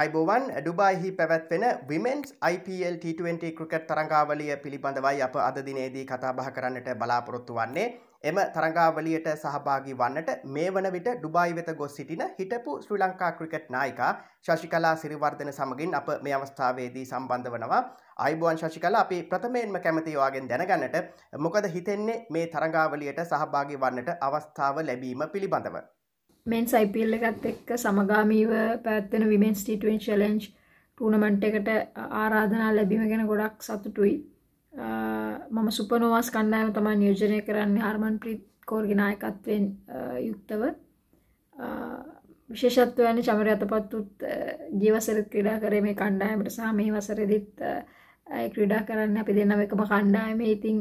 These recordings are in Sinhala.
අයිබෝවන් ඩුබායිහි පැවැත්වෙන විමෙන්ස් IPL T20 ක්‍රිකට් තරංගාවලිය පිළිබඳවයි අප අදදිනේදී කතාබහ කරන්නට බලාපොරොත්තු වන්නේ එම තරංගාවලියට සහභාගි වන්නට මේ වන විට ඩුබායි වෙත ගොස් සිටින හිටපු ශ්‍රී ලංකා ක්‍රිකට් නායිකා ශශිකලා සිරිවර්ධන සමගින් අප මේ අවස්ථාවේදී සම්බන්ධ වනවා අයිබෝන් ශශිකලා අපි ප්‍රථමයෙන්ම කැමතිවාගෙන් දැනගන්නට මොකද හිතෙන්නේ මේ තරංගාවලියට සහභාගි වන්නට අවස්ථාව ලැබීම පිළිබඳව. මෙන්ස් IPල් එකත් එක්ක සමගාමීව පැත්වෙන විමෙන්ස් ටිටුවෙන් චලෙන්ජ් ටූනමන්ට් එකට ආරාධනා ලැබීම ගැන ගොඩක් සතුටුයි මම සුපනොවාස් කණ්ඩායම තමා නියෝජනය කරන්නේ හර්මන් ප්‍රීත් කෝර්ගනායකත්වෙන් යුක්තව විශේෂත්වයන චමර අතපත්තුත් ගීවසර ක්‍රඩා කරේ මේ කණ්ඩායමට සහ මේ වසරදිත් ක්‍රඩා කරන්න අපි දෙන්නව එකම කණ්ඩායම ඉතින්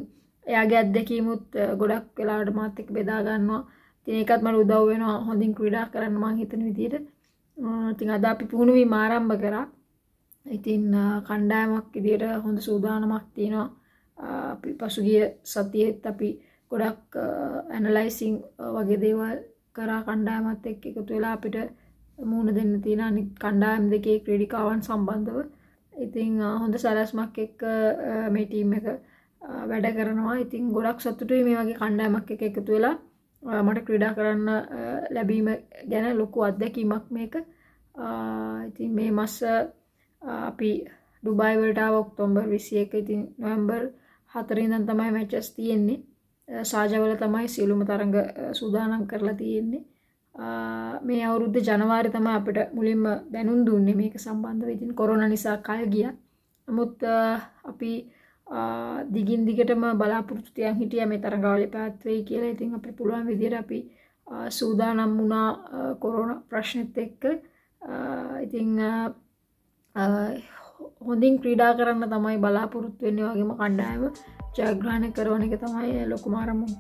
එයාගේ අත්දැකීමුත් ගොඩක් වෙලාට මාත්තික බෙදාගන්නවා ඒකත් මට උදව් වෙන හොඳින් ක්‍රීඩා කරන්න මං හිතන විදියට ඉතින් අද අපි පුහුණුවීම ආරම්භ කරා ඉතින් කණ්ඩායමක් විදියට හොඳ සූදානමක් තියෙනවා අපි පසුගිය සතියෙත් අපි ගොඩක් ඇනලයිසිං වගේ දේවල් කරා කණ්ඩායමත් එක් එකතු වෙලා අපිට මූුණ දෙන්න තියෙන අනිත් කණ්ඩායම් දෙකේ ක්‍රඩිකාවන් සම්බන්ධව ඉතිං හොඳ සැලැස්මක් එක්ක මේ ටීම් එක වැඩ කරනවා ඉතින් ගොඩක් සතුටුයි මේ වගේ කණ්ඩායමක් එක එකතු වෙලා මට ක්‍රඩා කරන්න ලැබීම ගැන ලොකු අත්දැකීමක් මේක ඉතින් මේ මස්ස අපි ඩුබයිවලටාව ඔක්තොම්බර් විසිය එක ඉතින් නොවම්බර් හතරින්දන් තමයි මැචස් තියෙන්නේ සාජවල තමයි සියලුම තරඟ සූදානම් කරලා තියෙන්නේ මේ අවුරුද්ධ ජනවාරි තම අපට මුලින්ම දැනුන් දුන්නේ මේක සම්බන්ධ ඉතින් කොරන නිසා කය ගිය නමුත් අපි දිගින් දිගටම බලාපෘතියන් හිටිය මේ තරගාවලි පැත්වෙයි කියලා ඉතින් අප පුළුවන් විදිර අපි සූදානම් වුණා කොරෝන ප්‍රශ්නත් එක්ක ඉතිං හොඳින් ක්‍රීඩා කරන්න තමයි බලාපොරොත්තුවෙන්නේ වගේම කණ්ඩායම ජයග්‍රහණ කරවන එක තමයි ලොකුමාරමු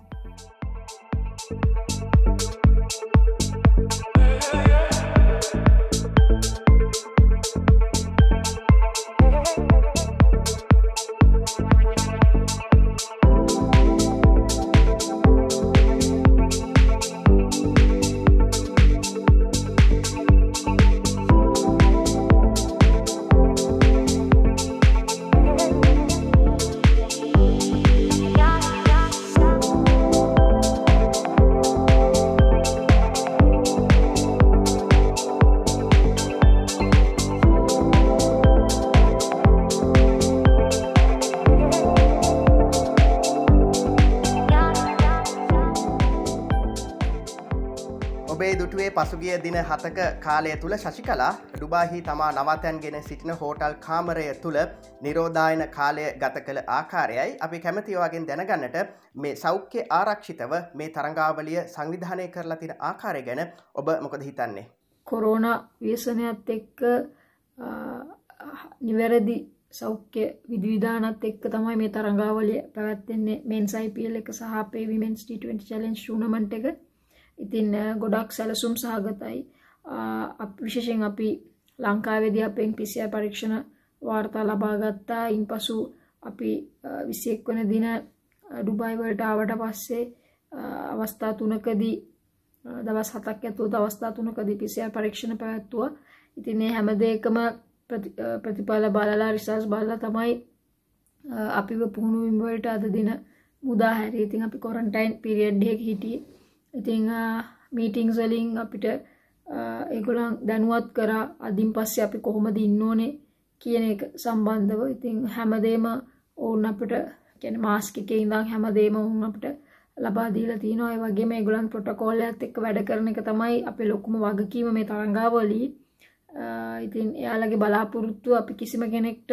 නෝර්වේ දුටුවේ පසුගිය දින හතක කාලය තුළ ශශිකලා ඩුබාහි තමා නවතැන්ගෙන සිටින හෝටල් කාමරය තුළ නිරෝධායන කාලය ගත කළ ආකාරයයි අපි කැමතිවාගෙන් දැනගන්නට මේ සෞඛ්‍ය ආරක්ෂිතව මේ තරංගාවලිය සංවිධානය කරලා තින ආකාරය ගැන ඔබ මොකද හිතන්නේ. කොරෝණ වේසනයක්ත් එක්ක නිවැරදි සෞඛ්‍ය විදිවිධානත් එක්ක තමයි මේ තරංගාවලිය පැවැත්වෙන්නේ මෙන්සයිපියල් එක සහ පේවිමෙන්ස් ට චලෙන් ශුණමට එක ඉතින් ගොඩක් සැලසුම් සහගතයි විශෂෙන් අපි ලංකාවේදී අපෙන් පිසිය පරීක්ෂණ වාර්තා ලබාගත්තා ඉන් පසු අපි විසිෙක් වන දින ඩුබයිවලට ආවට පස්සේ අවස්ථා තුනකදී දවස් හතක් ඇතුව අවස්ථා තුනකදී පිසිය පරීක්ෂණ පැවැත්තුව ඉතින්නේ හැමදේකම ප්‍රතිඵල බලලා රිසර්ස් බලලා තමයි අපිව පුහුණු විම්වලට අද දින මුදා හැරී ඉතින් අපි කොරන්ටයින් පිරිියඩ්ඩෙක් හිටියේ ඉතිං මීටිංස් වලින් අපිට ඒගොලන් දැනුවත් කරා අධින් පස්සේ අපි කොහොමද ඉන්න ඕනේ කියන එක සම්බන්ධව ඉතිං හැමදේම ඔවුන් අපට කැන මාස්කික ඉඳං හැමදේම ඔවුන් අපට ලබාදීල තියනොය වගේ මේ ගුලන් පොටකෝල් ඇත් එක් වැඩ කරන එක තමයි අප ලොකුම වගකීම මේ තරංගාවලී ඉතින් එයාලගේ බලාපොරොත්තු අපි කිසිම කෙනෙක්ට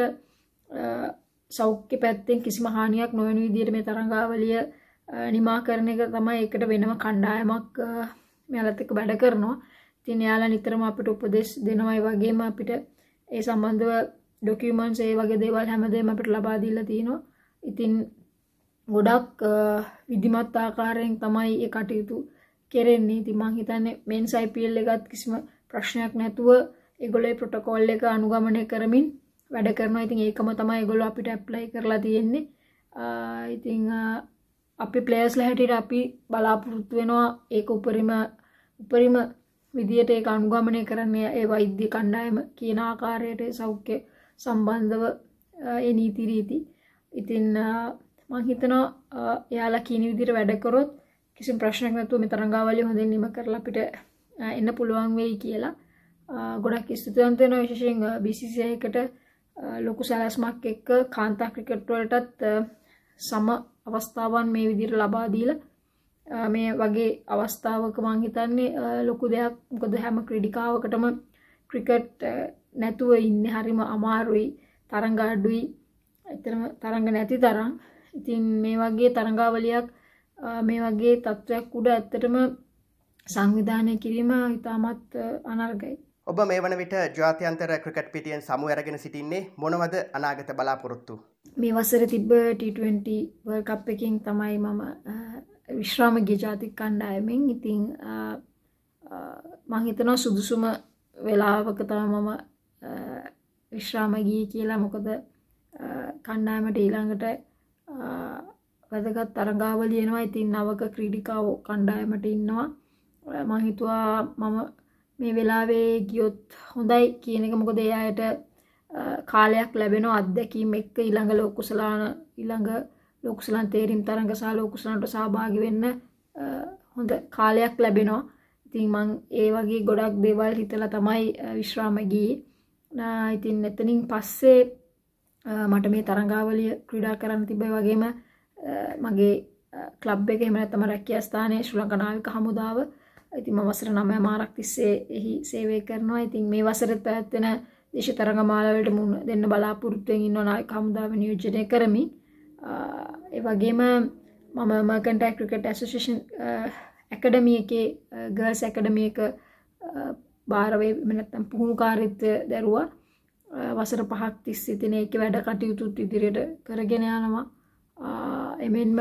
සෞඛ්‍ය පැත්තෙන් කිසිම හානියක් නොවන විදියට මේ තරංගාවලිය නිමා කරන එක තමයි එකට වෙනම කණ්ඩායමක් මෙයාලත් එක්ක වැඩ කරනවා. ඉතින් එයාලා නිතරම අපිට උපදෙස් දෙනවා. ඒ වගේම අපිට ඒ සම්බන්ධව ඩොකියුමන්ට්ස් ඒ වගේ දේවල් හැමදේම අපිට ලබා දීලා තිනවා. ඉතින් ගොඩක් විධිමත් ආකාරයෙන් තමයි ඒ කටයුතු කෙරෙන්නේ. ඉතින් මං හිතන්නේ මෙන්ස් IPL එකත් කිසිම ප්‍රශ්නයක් නැතුව ඒගොල්ලෝ ප්‍රොටෝකෝල් එක අනුගමනය කරමින් වැඩ කරනවා. ඉතින් ඒකම තමයි ඒගොල්ලෝ අපිට ඇප්ලයි කරලා තියෙන්නේ. ඉතින් අපි ප්ලේස්ල හැටියට අපි බලාපොරොත්තු වෙනවා ඒක උපරිම උපරිම විදියට ඒ අනුගමනය කරන්නේ ඒ වෛද්‍ය කණ්ඩායම කියන ආකාරයට සෞඛ්‍ය සම්බන්ධව ඒ නීතිරීති ඉතින් මංහිතනවා එයාලා කියීන විදිර වැඩකරොත් කිසි ප්‍රශ්නයක් නැතුව මේ තරංගාවලි හොඳින් නිම කරලා අපිට එන්න පුළුවන් වෙයි කියලා ගොඩක් ස්තුතිවන්තයන විශෂයෙන් බිසිසයකට ලොකු සැලස්මක් එක්ක කාන්තා ක්‍රිකට්වලටත් සම අවස්ථාවන් මේ විදිහට ලබා දීලා මේ වගේ අවස්ථාවක මං හිතන්නේ ලොකු දෙයක් මොකද හැම ක්‍රීඩිකාවකටම ක්‍රිකට් නැතුව ඉන්නේ හරිම අමාරුයි තරඟ අඩුයි එතරම් තරඟ නැති තරම් ඉතින් මේ වගේ තරඟාවලියක් මේ වගේ තත්ත්වයක් උඩ ඇත්තටම සංවිධානය කිරීම ඉතාමත් අනර්ගයි ඔබ මේ වන විට ජාත්‍යන්තර ක්‍රිකට් පිටියෙන් සමු අරගෙන සිටින්නේ මොනවද අනාගත බලාපොරොත්තු මේ වසර තිබ්බ T20 වර්ල්ඩ් කප් එකෙන් තමයි මම විශ්‍රාම ගිය ජාතික කණ්ඩායමෙන් ඉතින් මං හිතනවා සුදුසුම වෙලාවක තමයි මම විශ්‍රාම ගියේ කියලා මොකද කණ්ඩායමට ඊළඟට වැදගත් තරගාවලිය එනවා ඉතින් නවක ක්‍රීඩිකාවෝ කණ්ඩායමට ඉන්නවා මං හිතුවා මම මේ වෙලාවේ ගියොත් හොඳයි කියන එක මොකද එයායට කාලයක් ලැබෙන අත්දැකීම එක්ක ඊළඟ ලෝකුසලාන ඊළඟ ලෝකුසලන් තේරීම් තරඟ සා ලෝකුසලන්ට සහභාගි වෙන්න හොඳ කාලයක් ලැබෙනවා ඉතින් මං ඒ වගේ ගොඩක් දේවල් හිතලා තමයි විශ්‍රාම ගියේ ඉතින් එතනින් පස්සේ මට මේ තරංගාවලිය ක්‍රීඩා කරන්න තිබේ වගේම මගේ ක්ලබ් එක එම නැත්තම රැකිය ස්ථානය ශ්‍රලකනාවික හමුදාව ඉතින් මවසර නමය මාරක් තිස්සේ එහි සේවය කරනවා ඉතින් මේ වසරත් පැවැත්වෙන දේශ තරගමාලවලට මුණ දෙන්න බලාපොරොත්තුවෙන් ඉන්න නායක හමුදාව නියෝජනය කරමින් ඒ වගේම මම මර්කන්ටක් ක්‍රිකට් ඇසෝෂේෂන් ඇකඩමිය එකේ ගර්ස් ඇකඩමිය එක භාරවේ මෙනත්තම් පුහුණුකාරීත්වය දැරුවා වසර පහක් තිස්සේ තින එක වැඩ කටයුතුත් ඉදිරියට කරගෙන යනවා එමෙන්ම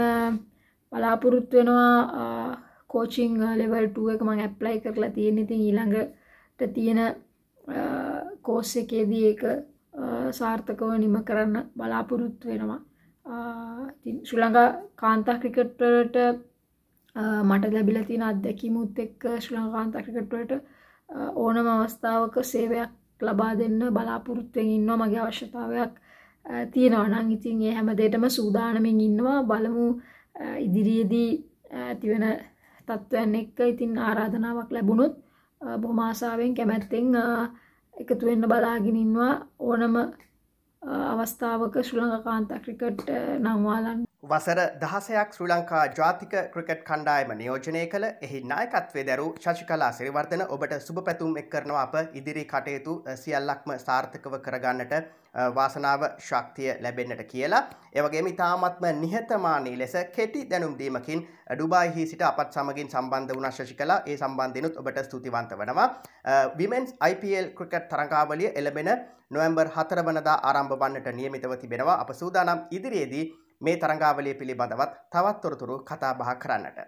බලාපොරොත්තු වෙනවා කෝචිං ලෙවල් 2 එක මම ඇප්ලයි කරලා තියෙන ඉතින් ඊළඟට තියෙන කෝස් එකේදී ඒක සාර්ථකව නිම කරන්න බලාපොරොත්තු වෙනවා ශ්‍රලඟ කාන්තා ක්‍රිකට්ටට මට ලැබිලතින අත්දැකිමුත් එක් ශ්‍රලංකාන්තා ක්‍රිකට්ට ඕනම අවස්ථාවක සේවයක් ලබා දෙන්න බලාපොරොත්තුවෙන් ඉන්නවා මගේ අවශ්‍යතාවයක් තියෙනවනං ඉතින් ඒ හැමදේටම සූදානමින් ඉන්නවා බලමු ඉදිරියේදී ඇතිවෙන තත්ත්වයන් එක්ක ඉතින් ආරාධනාවක් ලැබුණොත් බොහොමාසාාවෙන් කැමැත්තෙන් එකතුවෙන්න බලාගෙනින්වා ඕනම අවස්ථාවක ශුළඟ කාන්තා ක්‍රිකට් නංවාලන්න වසර දහසයක් ශ්‍රී ලංකා ජාතික ක්‍රිකට් කණ්ඩායම නියෝජනය කළ එහි නායකත්වය දැරු ශශිකලා සිරිවර්ධන ඔබට සුභ පැතුම් එක් කරනවා අප ඉදිරි කටයුතු සියල්ලක්ම සාර්ථකව කරගන්නට වාසනාව ශක්තිය ලැබෙන්න්නට කියලා. එවගේ ඉතාමත්ම නිහතමානී ලෙස කෙටි දැනුම්දීමකින් ඩුබාහි සිට අපත් සමගින් සම්බන්ධ වුණ ශශිකලා ඒ සම්බන්ධයනුත් ඔබට ස්තුතිවන්ත වනවා. විමෙන්ස් IPL ක්‍රිකට් තරංකාවලිය එළබෙන නොවම්බර් හතරවනදා ආරම්භ වන්නට නියමිතව තිබෙනවා අප සූදානම් ඉදිරියේදී මේ තරංගාවලිය පිළිබඳවත් තවත්තොරතුරු කතාබහ කරන්නට.